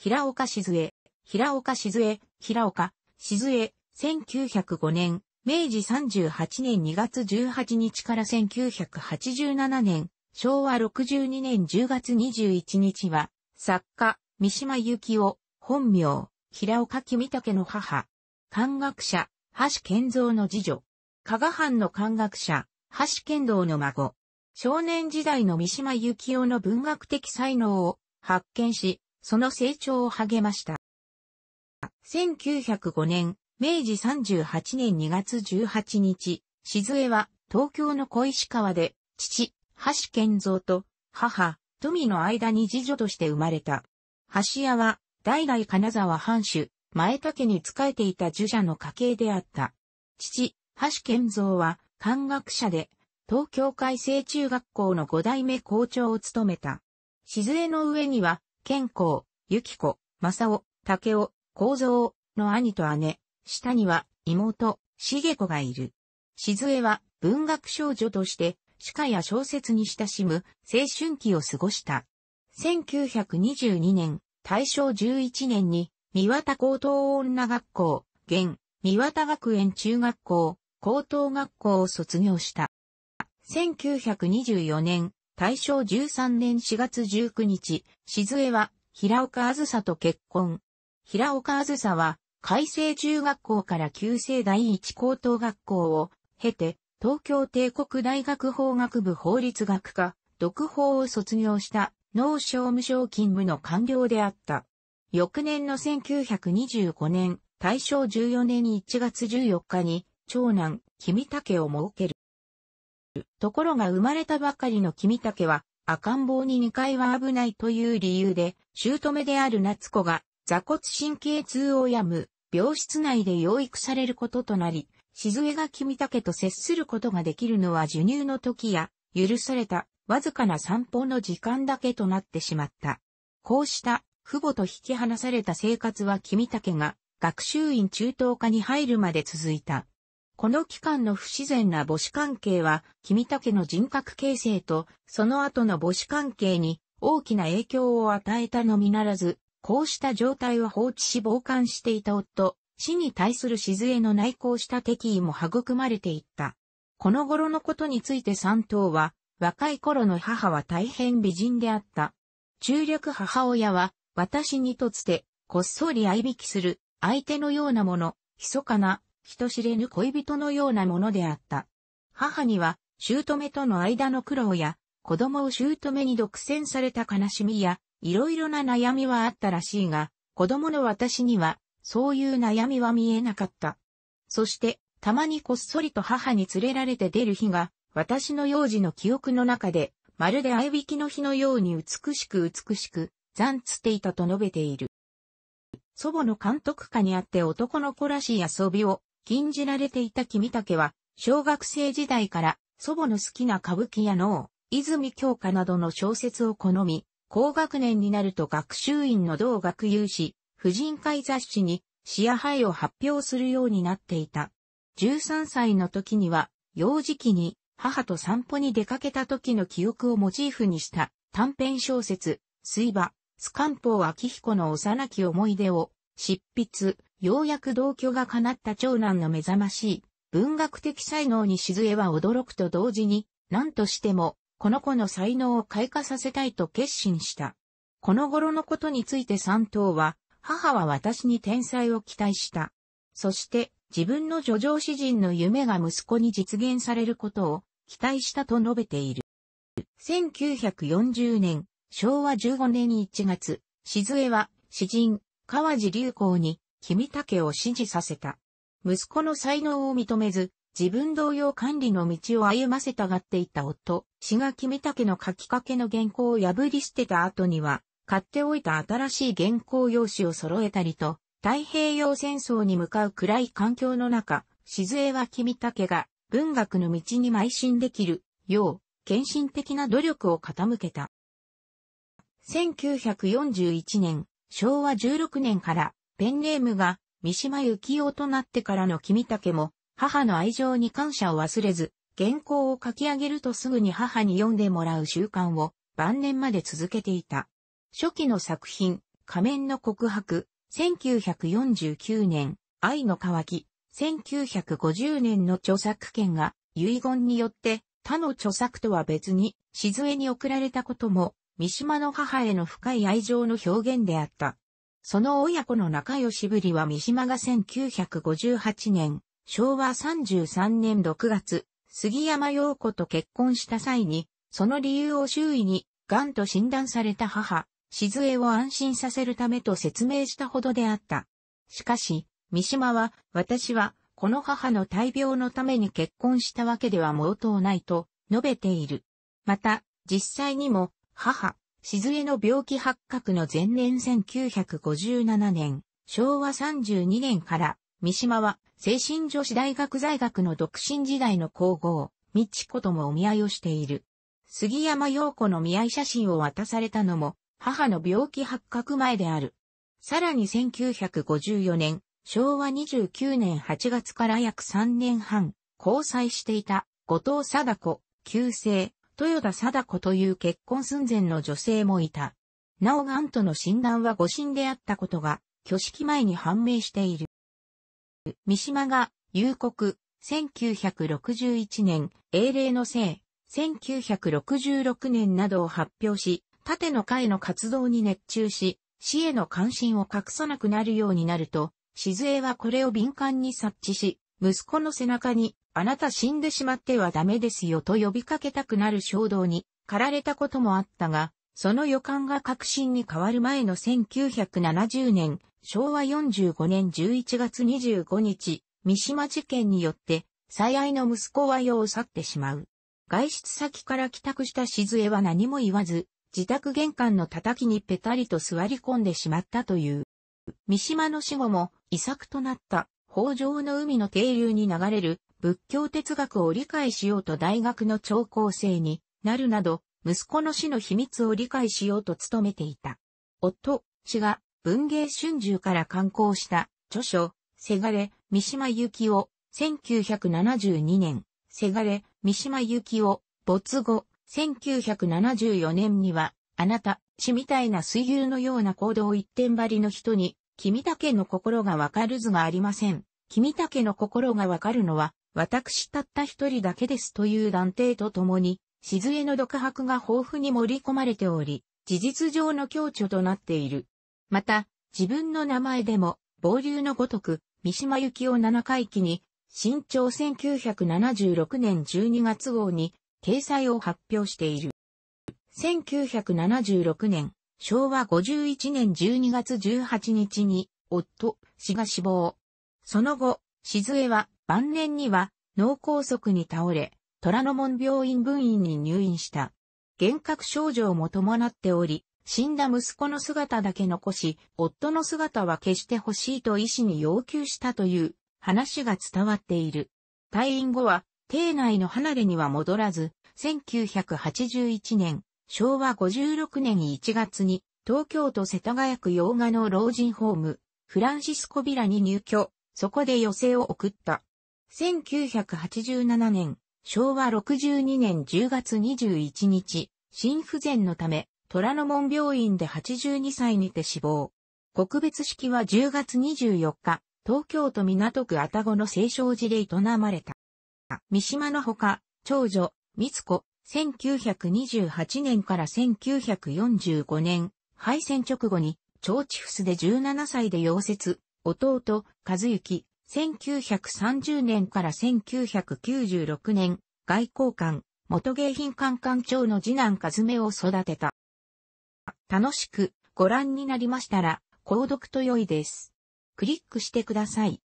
平岡静江、平岡静江、平岡、静江、1905年、明治38年2月18日から1987年、昭和62年10月21日は、作家、三島由紀夫、本名、平岡君武の母。漢学者、橋健三の次女。加賀藩の漢学者、橋健道の孫。少年時代の三島由紀夫の文学的才能を発見し、その成長を励ました。1905年、明治38年2月18日、静江は東京の小石川で、父、橋健三と母、富の間に次女として生まれた。橋屋は、代々金沢藩主、前田家に仕えていた儒者の家系であった。父、橋健三は、漢学者で、東京海星中学校の五代目校長を務めた。静江の上には、健康、ゆき子、まさお、たけお、こうぞうの兄と姉、下には妹、しげこがいる。しずえは文学少女として、歯科や小説に親しむ青春期を過ごした。1922年、大正11年に、三和田高等女学校、現、三和田学園中学校、高等学校を卒業した。1924年、大正13年4月19日、静江は平岡あずさと結婚。平岡あずさは、海星中学校から旧制第一高等学校を経て、東京帝国大学法学部法律学科、独法を卒業した農商務省勤務の官僚であった。翌年の1925年、大正14年1月14日に、長男、君竹を設ける。ところが生まれたばかりの君竹は赤ん坊に2回は危ないという理由で、姑である夏子が座骨神経痛を病む、病室内で養育されることとなり、静江が君竹と接することができるのは授乳の時や、許されたわずかな散歩の時間だけとなってしまった。こうした父母と引き離された生活は君竹が学習院中等科に入るまで続いた。この期間の不自然な母子関係は、君竹の人格形成と、その後の母子関係に大きな影響を与えたのみならず、こうした状態を放置し傍観していた夫、死に対する静の内向した敵意も育まれていった。この頃のことについて三党は、若い頃の母は大変美人であった。中略母親は、私にとつて、こっそり相引きする、相手のようなもの、密かな、人知れぬ恋人のようなものであった。母には、姑との間の苦労や、子供を姑に独占された悲しみや、いろいろな悩みはあったらしいが、子供の私には、そういう悩みは見えなかった。そして、たまにこっそりと母に連れられて出る日が、私の幼児の記憶の中で、まるで合いびきの日のように美しく美しく、残つっていたと述べている。祖母の監督下にあって男の子らしい遊びを禁じられていた君竹は、小学生時代から祖母の好きな歌舞伎や脳、泉京花などの小説を好み、高学年になると学習院の同学友志、婦人会雑誌に、視野俳を発表するようになっていた。13歳の時には、幼児期に母と散歩に出かけた時の記憶をモチーフにした短編小説、水場、スカンポー秋彦の幼き思い出を執筆、ようやく同居が叶った長男の目覚ましい文学的才能に静江は驚くと同時に、何としても、この子の才能を開花させたいと決心した。この頃のことについて三頭は、母は私に天才を期待した。そして、自分の女上詩人の夢が息子に実現されることを期待したと述べている。1940年、昭和15年1月、静江は詩人、川地流行に、君竹を支持させた。息子の才能を認めず、自分同様管理の道を歩ませたがっていた夫、志賀君竹の書きかけの原稿を破り捨てた後には、買っておいた新しい原稿用紙を揃えたりと、太平洋戦争に向かう暗い環境の中、静江は君竹が文学の道に邁進できるよう、献身的な努力を傾けた。1941年、昭和16年からペンネームが三島幸紀夫となってからの君竹も母の愛情に感謝を忘れず原稿を書き上げるとすぐに母に読んでもらう習慣を晩年まで続けていた。初期の作品、仮面の告白、1949年、愛の渇き、1950年の著作権が遺言によって他の著作とは別に、静江に送られたことも、三島の母への深い愛情の表現であった。その親子の仲良しぶりは三島が1958年、昭和33年6月、杉山陽子と結婚した際に、その理由を周囲に、癌と診断された母、静江を安心させるためと説明したほどであった。しかし、三島は、私は、この母の大病のために結婚したわけでは毛頭ないと、述べている。また、実際にも、母、静江の病気発覚の前年1957年、昭和32年から、三島は精神女子大学在学の独身時代の皇后、道子ともお見合いをしている。杉山陽子の見合い写真を渡されたのも、母の病気発覚前である。さらに1954年、昭和29年8月から約3年半、交際していた後藤貞子、旧姓、豊田貞子という結婚寸前の女性もいた。なおがんとの診断は誤診であったことが、挙式前に判明している。三島が、夕刻、1961年、英霊の生、1966年などを発表し、縦の会の活動に熱中し、死への関心を隠さなくなるようになると、静江はこれを敏感に察知し、息子の背中にあなた死んでしまってはダメですよと呼びかけたくなる衝動に駆られたこともあったが、その予感が確信に変わる前の1970年、昭和45年11月25日、三島事件によって、最愛の息子は世を去ってしまう。外出先から帰宅した静江は何も言わず、自宅玄関の叩きにペタリと座り込んでしまったという。三島の死後も遺作となった、北条の海の渓流に流れる仏教哲学を理解しようと大学の聴講生になるなど、息子の死の秘密を理解しようと努めていた。夫、氏が文芸春秋から刊行した著書、せがれ、三島由紀夫、1972年、せがれ、三島由紀夫、没後、1974年には、あなた、死みたいな水牛のような行動を一点張りの人に、君だけの心がわかる図がありません。君だけの心がわかるのは、私たった一人だけですという断定とともに、静江の独白が豊富に盛り込まれており、事実上の強調となっている。また、自分の名前でも、暴流のごとく、三島由紀夫回忌に、新潮1976年12月号に、掲載を発表している。1976年、昭和51年12月18日に、夫、氏が死亡。その後、静江は晩年には脳梗塞に倒れ、虎ノ門病院分院に入院した。幻覚症状も伴っており、死んだ息子の姿だけ残し、夫の姿は消してほしいと医師に要求したという話が伝わっている。退院後は、邸内の離れには戻らず、1981年、昭和56年1月に、東京都世田谷区洋画の老人ホーム、フランシスコビラに入居、そこで寄生を送った。1987年、昭和62年10月21日、心不全のため、虎ノ門病院で82歳にて死亡。告別式は10月24日、東京都港区あたごの清少寺で営まれた。三島のほか、長女、三つ子、1928年から1945年、敗戦直後に、長地フスで17歳で溶接、弟、和幸、1930年から1996年、外交官、元迎賓館館長の次男和目を育てた。楽しくご覧になりましたら、購読と良いです。クリックしてください。